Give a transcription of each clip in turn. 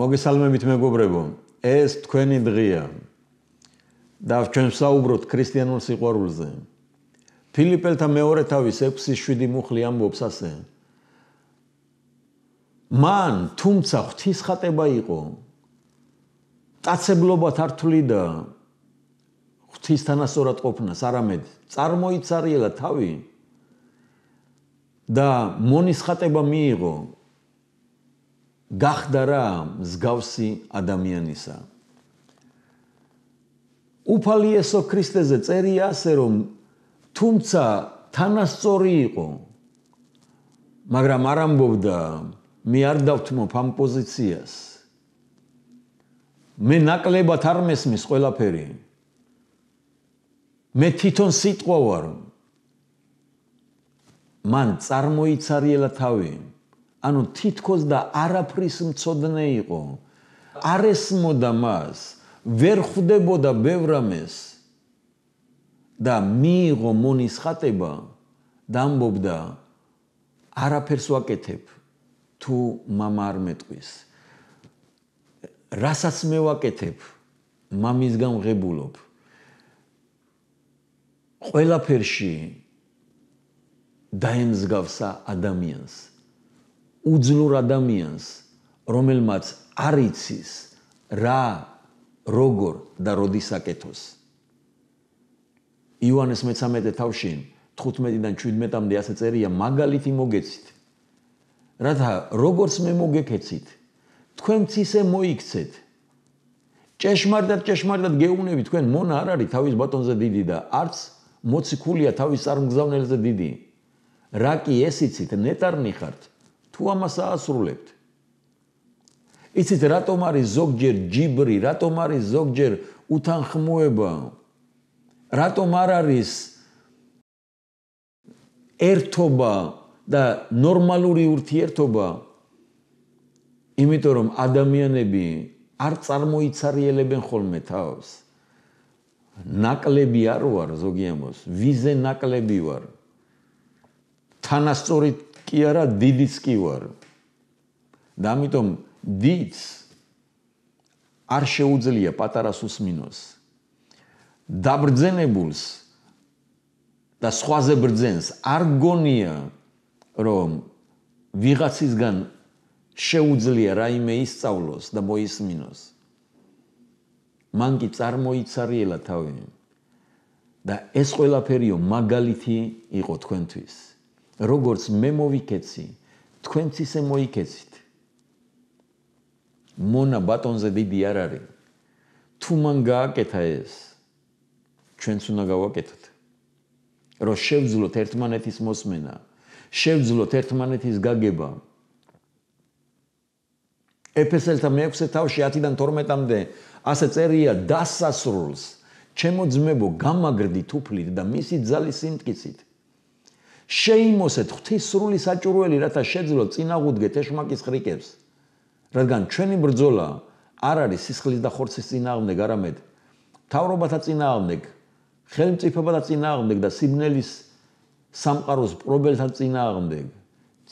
მოგესალმებით მეგობრებო. ეს თქვენი დღეა. და ჩვენ საუბრობთ ქრისტიანულ სიყვარულზე. ფილიპელთა მეორე თავის 6:7 მუხლი ამბობს ასე. მან თუმცა ღვთისხატება იყო. წაცებლობა თართლიდა. ღვთის თანასწორად ყოფნას არამედ წარმოიცარიელა თავი. და მონისხატება მიიღო გახდა რა მსგავსი ადამიანისა. უფალიესო ქრისტეზე წერია ასე რომ თუმცა თანასწორი იყო მაგრამ არ ამბობდა მე არ დავთმო ამ პოზიციას. მე ნაკლებად არ მესმის ყველაფერი. მე თვითონ სიტყვა ვარ. მან წარმოიცარიელა თავი. ანუ თითქოს და არაფრის მწოდნე იყო. არ ესმოდა მას, ვერ ხვდებოდა ბევრამეს. და მიიღო მონის ხატება და ამბობდა არაფერს ვაკეთებ თუ мама არ მეტყვის. რასაც მე ვაკეთებ მამისგან ღებულობ. ყველაფერში დაემსგავსა ადამიანს. უძლურ ადამიანს, რომელმაც არ იცის რა, როგორ და როდის აკეთოს. იოანეს მე-13 თავში 15-დან 17-მდე ასე წერია, მაგალითი მოგეცით. რათა როგორც მე მოგეკეცით, თქვენც ისე მოიქცეთ. ჭეშმარიტად ჭეშმარიტად გეუბნები თქვენ მონა არ არის თავის ბატონზე დიდი და არც მოციქულია თავის წარმგზავნელზე დიდი. რა კი ესიცით, ნეტარნი ხართ, თუ ამას აასრულებთ. იცით რატომ არის ზოგჯერ ჯიბრი, რატომ არის ზოგჯერ უთანხმოება? რატომ არ არის ერთობა და ნორმალური ურთიერთობა? იმიტომ რომ ადამიანები არ წარმოიცარიელებენ ხოლმე თავს. ნაკლები არ ვარ ზოგი ამოს, ვიზე ნაკლები ვარ. თანასწორი კი არა დიდიც კი ვარ. და ამიტომ დიდს არ შეუძლია პატარას უსმინოს. დაბრძენებულს და სხვაზე ბრძენს არ გონია რომ ვიღაცისგან შეუძლია რაიმე ისწავლოს და მოისმინოს. მან კი წარმოიცარიელა თავი და ეს ყველაფერიო მაგალითი იყო თქვენთვის. როგორც მე მოვიქეცი, თქვენც ისე მოიქეცით. მონა ბატონზე დიდი არ არის. თუ მან გააკეთა ეს, ჩვენც უნდა გავაკეთოთ. რომ შევძლოთ ერთმანეთის მოსმენა, შევძლოთ ერთმანეთის გაგება. ეფესელთა მეექვსე თავში 10-დან 12-მდე ასე წერია დასასრულს ჩემო ძმებო გამაგრდით უფლით და მისი ძალის სიმტკიცით შეიმოსეთ ღვთის სრული საჭურველი, რათა შეძლო წინაღუდგეთ ეშმაკის ხრიკებს. რადგან ჩვენი ბრძოლა არ არის სისხლის და ხორცის წინააღმდეგ, არამედ თავრობათა წინააღმდეგ, ხელმწიფებათა წინააღმდეგ და სიმნელის სამყაროს პრობლემთა წინააღმდეგ.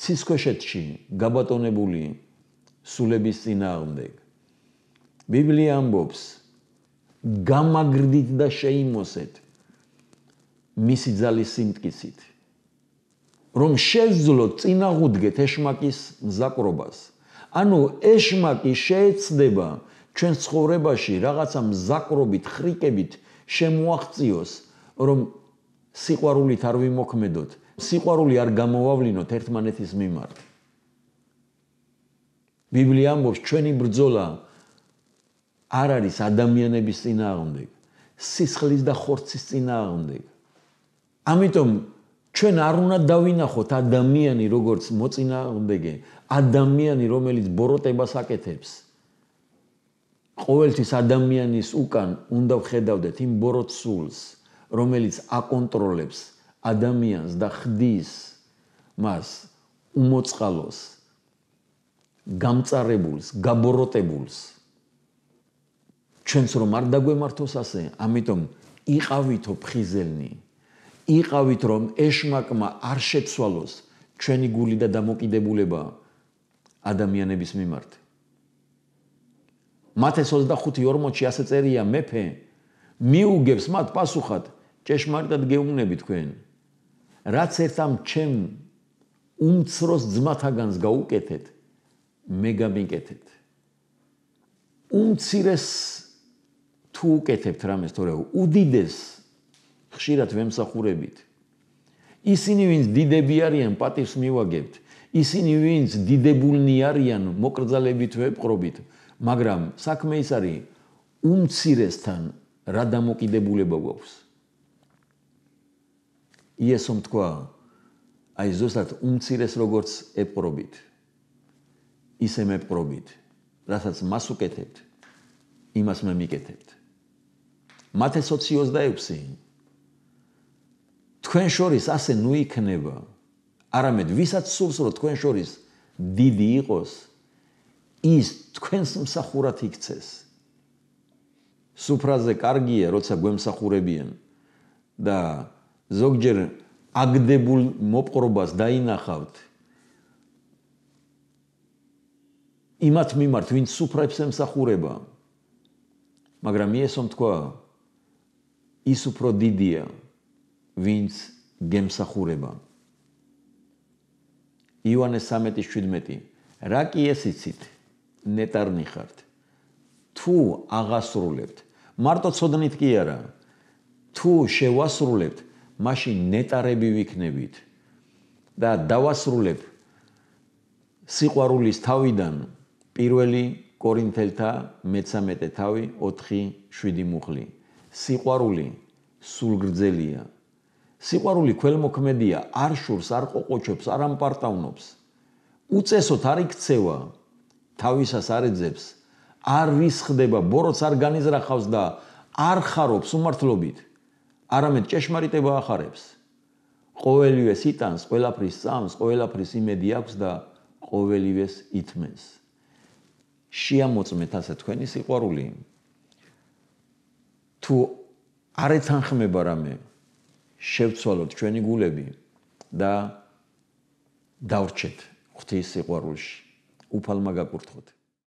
ცისქვეშეთში გაბატონებული სულების წინააღმდეგ. ბიბლია ამბობს: გამაგრდით და შეიმოსეთ მისი ძალის სიმტკიცით. რომ შეძლოთ წინაღუდგეთ ეშმაკის მზაკრობას. ანუ ეშმაკი შეეცდება ჩვენ ცხოვრებაში რაღაცა მზაკრობით, ხრიკებით შემოაღწიოს, რომ სიყვარულით არ ვიმოქმედოთ, სიყვარული არ გამოვავლინოთ ერთმანეთის მიმართ. ბიბლია ამბობს, ჩვენი ბრძოლა არ არის ადამიანების წინააღმდეგ, სისხლის და ხორცის წინააღმდეგ. ამიტომ ჩვენ არ უნდა დავინახოთ ადამიანი როგორც მოწინააღმდეგე, ადამიანი რომელიც ბოროტებას აკეთებს. ყოველთვის ადამიანის უკან უნდა ხედავდეთ იმ ბოროტსულს, რომელიც აკონტროლებს ადამიანს და ხდის მას უმოწყალოს, გამწარებულს, გაბოროტებულს. ჩვენც რომ არ დაგვემართოს ასე, ამიტომ იყავითო ფხიზელნი. იყავით რომ ეშმაკმა არ შეცვალოს ჩვენი გული და დამოკიდებულება ადამიანების მიმართ მათე 25:40 ასე წერია მეფე მიუგებს მათ პასუხად ჭეშმარიტად გეუბნები თქვენ რაც ერთამ ჩემ უმცროს ძმათაგანს გაუკეთეთ მე გამიკეთეთ უმცირეს თუ უკეთებთ რამეს თორე უდიდეს ხშირად ვემსახურებით. ისინი ვინც დიდები არიან, პატის მივაგებთ. ისინი ვინც დიდებულნი არიან, მოკრძალებით ვეპყრობით, მაგრამ საქმე ის არის უმცირესთან რა დამოკიდებულება გვაქვს. იესო თქვა, აი ზუსტად უმცირეს როგორც ეპყრობით, ისე მეპყრობით, რასაც მას უკეთებთ, იმას მე მიკეთებთ. მათე 26:00 თქვენ შორის ასე ნუ იქნება არამედ ვისაც სულს რო თქვენ შორის დიდი იყოს ის თქვენს მსახურად იქცეს სუფრაზე კარგია როცა გვემსახურებიან და ზოგჯერ აგდებულ მოპყრობას დაინახავთ იმათ მიმართ ვინც სუფრაებს ემსახურება მაგრამ ისო თქვა ის უფრო დიდია ვინც გემსახურება იოანე 13:17 რა კი ესიცით ნეტარნი ხართ თუ აღასრულებთ მარტო ცოდნით კი არა თუ შევასრულებთ მაშინ ნეტარები ვიქნებით და დავასრულებ სიყვარულის თავიდან პირველი კორინთელთა მე-13 თავი 4:7 მუხლი სიყვარული სულგრძელია სიყვარული ქველმოქმედია, არ შურს, არ ყოყოჩებს, არ ამპარტავნობს. უწესოთ არ იქცევა, თავისას არ ეძებს, არ რისხდება, ბოროტს არ განიზრახავს და არ ხარობს უმართლობით. არამედ ჭეშმარიტება ახარებს. ყოველივეს იტანს, ყველაფრის წამს, ყველაფრის იმედი აქვს და ყოველივეს ითმენს. შეამოწმეთ ასე თქვენი სიყვარული. თუ არ ეთანხმება რამე, შევცვალოთ ჩვენი გულები და დავრჩეთ ღვთის სიყვარულში. უფალმა გაკურთხოთ.